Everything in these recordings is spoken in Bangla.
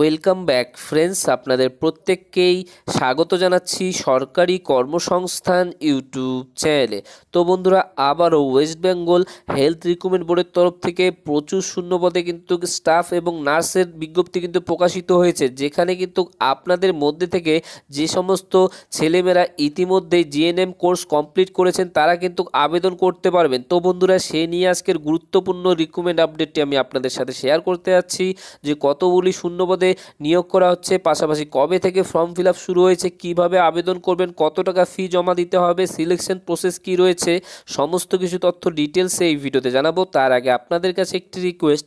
ওয়েলকাম ব্যাক ফ্রেন্ডস আপনাদের প্রত্যেককেই স্বাগত জানাচ্ছি সরকারি কর্মসংস্থান ইউটিউব চ্যানেলে তো বন্ধুরা আবারও ওয়েস্ট বেঙ্গল হেলথ রিক্রুটমেন্ট বোর্ডের তরফ থেকে প্রচুর শূন্যপদে কিন্তু স্টাফ এবং নার্সের বিজ্ঞপ্তি কিন্তু প্রকাশিত হয়েছে যেখানে কিন্তু আপনাদের মধ্যে থেকে যে সমস্ত ছেলেমেয়েরা ইতিমধ্যে জিএনএম কোর্স কমপ্লিট করেছেন তারা কিন্তু আবেদন করতে পারবেন তো বন্ধুরা সে নিয়ে আজকের গুরুত্বপূর্ণ রিক্রুটমেন্ট আপডেটটি আমি আপনাদের সাথে শেয়ার করতে যাচ্ছি যে কতগুলি শূন্যপদে নিয়োগ করা হচ্ছে পাশাপাশি কবে থেকে ফর্ম ফিল শুরু হয়েছে কিভাবে আবেদন করবেন কত টাকা ফি জমা দিতে হবে সিলেকশন প্রসেস কি রয়েছে সমস্ত কিছু তথ্য ডিটেলসে এই ভিডিওতে জানাবো তার আগে আপনাদের কাছে একটি রিকোয়েস্ট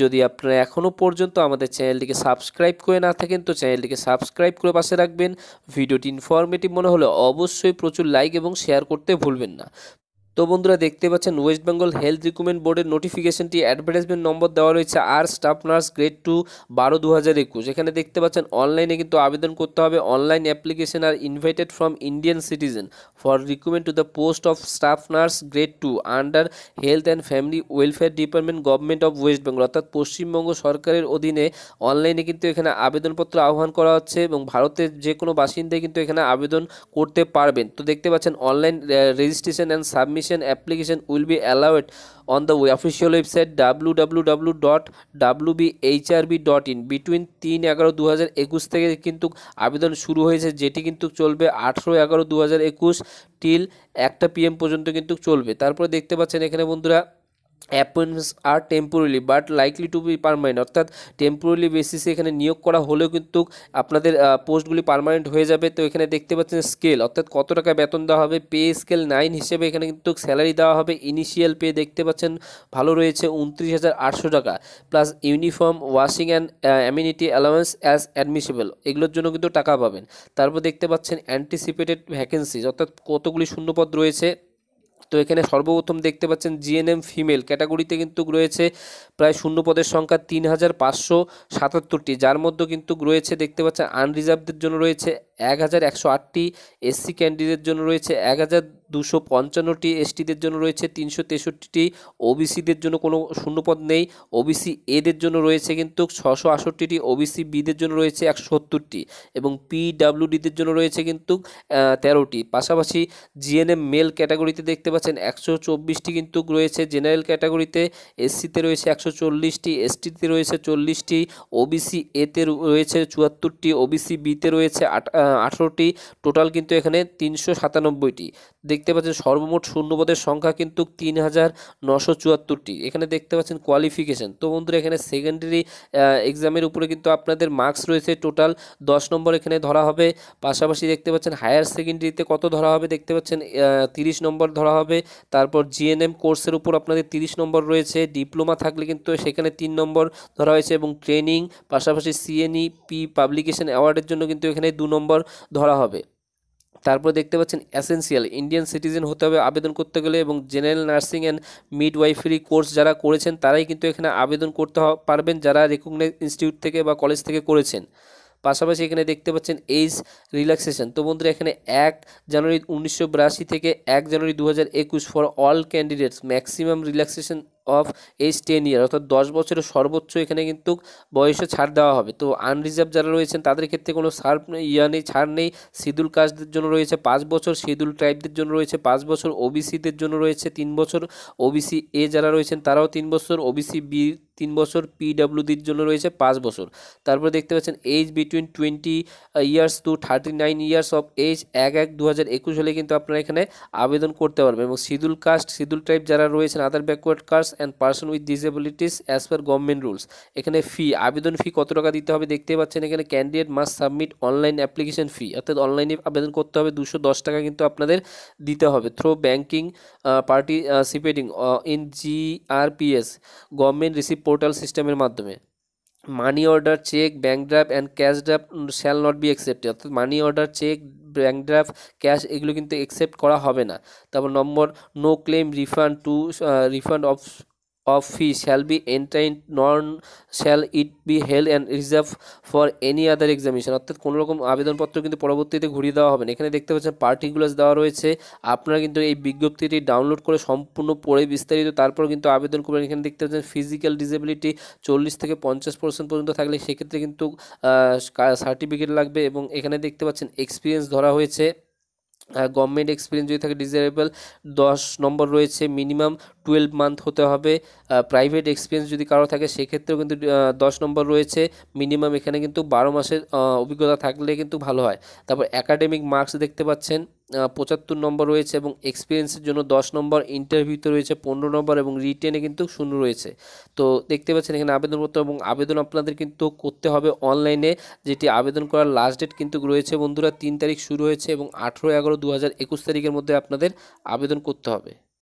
যদি আপনারা এখনও পর্যন্ত আমাদের চ্যানেলটিকে সাবস্ক্রাইব করে না থাকেন তো চ্যানেলটিকে সাবস্ক্রাইব করে পাশে রাখবেন ভিডিওটি ইনফরমেটিভ মনে হলে অবশ্যই প্রচুর লাইক এবং শেয়ার করতে ভুলবেন না তো বন্ধুরা দেখতে পাচ্ছেন ওয়েস্ট বেঙ্গল হেলথ রিক্রুটমেন্ট বোর্ডের নোটিফিকেশনটি অ্যাডভার্টাইজমেন্ট নম্বর দেওয়া রয়েছে আর স্টাফ নার্স গ্রেড টু বারো দু হাজার একুশ এখানে দেখতে পাচ্ছেন অনলাইনে কিন্তু আবেদন করতে হবে অনলাইন অ্যাপ্লিকেশন আর invited from Indian citizen for recruitment to the post of staff nurse grade two under health and family welfare department government of West Bengal অর্থাৎ পশ্চিমবঙ্গ সরকারের অধীনে অনলাইনে কিন্তু এখানে আবেদনপত্র আহ্বান করা হচ্ছে এবং ভারতের যে কোনো বাসিন্দাই কিন্তু এখানে আবেদন করতে পারবেন তো দেখতে পাচ্ছেন online registration and submission application be on the website admission application dot be B H R B dot in between তিন এগারো দু হাজার একুশ থেকে কিন্তু আবেদন শুরু হয়েছে যেটি কিন্তু চলবে আঠেরো এগারো দু হাজার একুশ টিল একটা পিএম পর্যন্ত কিন্তু চলবে তারপরে দেখতে পাচ্ছেন এখানে বন্ধুরা appointments are temporary but likely to be permanent অর্থাৎ টেম্পোরারি বেসিসে এখানে নিয়োগ করা হলেও কিন্তু আপনাদের পোস্টগুলি পারমানেন্ট হয়ে যাবে তো এখানে দেখতে পাচ্ছেন স্কেল অর্থাৎ কত টাকা বেতন দেওয়া হবে পে স্কেল নাইন হিসেবে এখানে কিন্তু স্যালারি দেওয়া হবে ইনিশিয়াল পে দেখতে পাচ্ছেন ভালো রয়েছে উনত্রিশ হাজার আটশো টাকা plus uniform washing and amenity allowance as admissible এগুলোর জন্য কিন্তু টাকা পাবেন তারপর দেখতে পাচ্ছেন অ্যান্টিসিপেটেড ভ্যাকেন্সিজ অর্থাৎ কতগুলি শূন্যপদ রয়েছে তো এখানে সর্বপ্রথম দেখতে পাচ্ছেন জিএনএম ফিমেল ক্যাটাগরিতে কিন্তু রয়েছে প্রায় শূন্য পদের সংখ্যা তিন হাজার পাঁচশো সাতাত্তরটি যার মধ্যে কিন্তু রয়েছে দেখতে পাচ্ছেন আনরিজার্ভদের জন্য রয়েছে এক হাজার একশো আটটি এসসি ক্যান্ডিডেট জন্য রয়েছে এক হাজার দুশো পঞ্চান্নটি এসটিদের জন্য রয়েছে তিনশো তেষট্টিটি ওবিসিদের জন্য কোনো শূন্যপদ নেই ওবিসি এদের জন্য রয়েছে কিন্তু ছশো আষট্টিটি ওবিসি বিদের জন্য রয়েছে একশো সত্তরটি এবং পিডাব্লিউডিদের জন্য রয়েছে কিন্তু তেরোটি পাশাপাশি জিএনএম মেল ক্যাটাগরিতে দেখতে পাচ্ছেন একশো চব্বিশটি কিন্তু রয়েছে জেনারেল ক্যাটাগরিতে এসসিতে রয়েছে একশো চল্লিশটি এসটিতে রয়েছে চল্লিশটি ওবিসি এতে রয়েছে চুয়াত্তরটি ওবিসি বিতে রয়েছে আট আঠারোটি টোটাল কিন্তু এখানে তিনশো সাতানব্বইটি দেখতে পাচ্ছেন সর্বমোট শূন্যপদের সংখ্যা কিন্তু তিন হাজার নশো চুয়াত্তরটি এখানে দেখতে পাচ্ছেন কোয়ালিফিকেশন তো বন্ধুরা এখানে সেকেন্ডারি এক্সামের উপরে কিন্তু আপনাদের মার্কস রয়েছে টোটাল দশ নম্বর এখানে ধরা হবে পাশাপাশি দেখতে পাচ্ছেন হায়ার সেকেন্ডারিতে কত ধরা হবে দেখতে পাচ্ছেন তিরিশ নম্বর ধরা হবে তারপর জিএনএম কোর্সের উপর আপনাদের তিরিশ নম্বর রয়েছে ডিপ্লোমা থাকলে কিন্তু সেখানে তিন নম্বর ধরা হয়েছে এবং ট্রেনিং পাশাপাশি সিএনই পি পাবলিকেশন অ্যাওয়ার্ডের জন্য কিন্তু এখানে দু নম্বর নম্বর ধরা হবে তারপর দেখতে পাচ্ছেন অ্যাসেন্সিয়াল ইন্ডিয়ান সিটিজেন হতে হবে আবেদন করতে গেলে এবং general nursing and midwifery course যারা করেছেন তারাই কিন্তু এখানে আবেদন করতে পারবেন যারা রেকগনাইজ ইনস্টিটিউট থেকে বা কলেজ থেকে করেছেন পাশাপাশি এখানে দেখতে পাচ্ছেন এইজ রিল্যাক্সেশন তো বন্ধুরা এখানে এক জানুয়ারি উনিশশো থেকে এক জানুয়ারি দু for all candidates maximum relaxation of age ten year অর্থাৎ দশ বছরের সর্বোচ্চ এখানে কিন্তু বয়সে ছাড় দেওয়া হবে তো আনরিজার্ভ যারা রয়েছেন তাদের ক্ষেত্রে কোনো সার্ভ ইয়া নেই ছাড় নেই সিদুল কাস্টদের জন্য রয়েছে পাঁচ বছর সিদুল ট্রাইবদের জন্য রয়েছে পাঁচ বছর ওবিসিদের জন্য রয়েছে তিন বছর ওবিসি এ যারা রয়েছেন তারাও তিন বছর ওবিসি বি তিন বছর পিডাব্লিউডির জন্য রয়েছে পাঁচ বছর তারপরে দেখতে পাচ্ছেন age between twenty years to thirty nine years of age এক এক দু হাজার একুশ হলে কিন্তু আপনারা এখানে আবেদন করতে পারবেন এবং সিদুল কাস্ট সিদুল ট্রাইব যারা রয়েছেন other backward caste and person with disabilities as per government rules এখানে ফি আবেদন ফি কত টাকা দিতে হবে দেখতে পাচ্ছেন এখানে candidate must submit online application fee অর্থাৎ অনলাইনে আবেদন করতে হবে দুশো দশ টাকা কিন্তু আপনাদের দিতে হবে through banking participating in GRPS government receive portal সিস্টেমের মাধ্যমে money order cheque bank draft and cash draft shall not be accepted অর্থাৎ money order cheque bank draft cash এগুলো কিন্তু অ্যাকসেপ্ট করা হবে না তারপর নম্বর no claim refund to refund of of fee shall be entered nor shall it be held and reserved for any other examination অর্থাৎ কোনো রকম আবেদনপত্র কিন্তু পরবর্তীতে ঘুরিয়ে দেওয়া হবে না এখানে দেখতে পাচ্ছেন পার্টিকুলারস দেওয়া রয়েছে আপনারা কিন্তু এই বিজ্ঞপ্তিটি ডাউনলোড করে সম্পূর্ণ পড়ে বিস্তারিত তারপর কিন্তু আবেদন করবেন এখানে দেখতে পাচ্ছেন ফিজিক্যাল ডিসেবিলিটি চল্লিশ থেকে পঞ্চাশ পার্সেন্ট পর্যন্ত থাকলে সেক্ষেত্রে কিন্তু সার্টিফিকেট লাগবে এবং এখানে দেখতে পাচ্ছেন এক্সপিরিয়েন্স ধরা হয়েছে গভর্নমেন্ট এক্সপিরিয়েন্স যদি থাকে ডিজারেবল দশ নম্বর রয়েছে মিনিমাম টুয়েলভ মান্থ হতে হবে প্রাইভেট এক্সপিরিয়েন্স যদি কারো থাকে সেক্ষেত্রেও কিন্তু দশ নম্বর রয়েছে মিনিমাম এখানে কিন্তু বারো মাসের অভিজ্ঞতা থাকলে কিন্তু ভালো হয় তারপর অ্যাকাডেমিক মার্কস দেখতে পাচ্ছেন পঁচাত্তর নম্বর রয়েছে এবং এক্সপিরিয়েন্সের জন্য দশ নম্বর ইন্টারভিউতে রয়েছে পনেরো নম্বর এবং রিটেনে কিন্তু শূন্য রয়েছে তো দেখতে পাচ্ছেন এখানে আবেদনপত্র এবং আবেদন আপনাদের কিন্তু করতে হবে অনলাইনে যেটি আবেদন করার লাস্ট ডেট কিন্তু রয়েছে বন্ধুরা তিন তারিখ শুরু হয়েছে এবং আঠেরো এগারো দু হাজার একুশ তারিখের মধ্যে আপনাদের আবেদন করতে হবে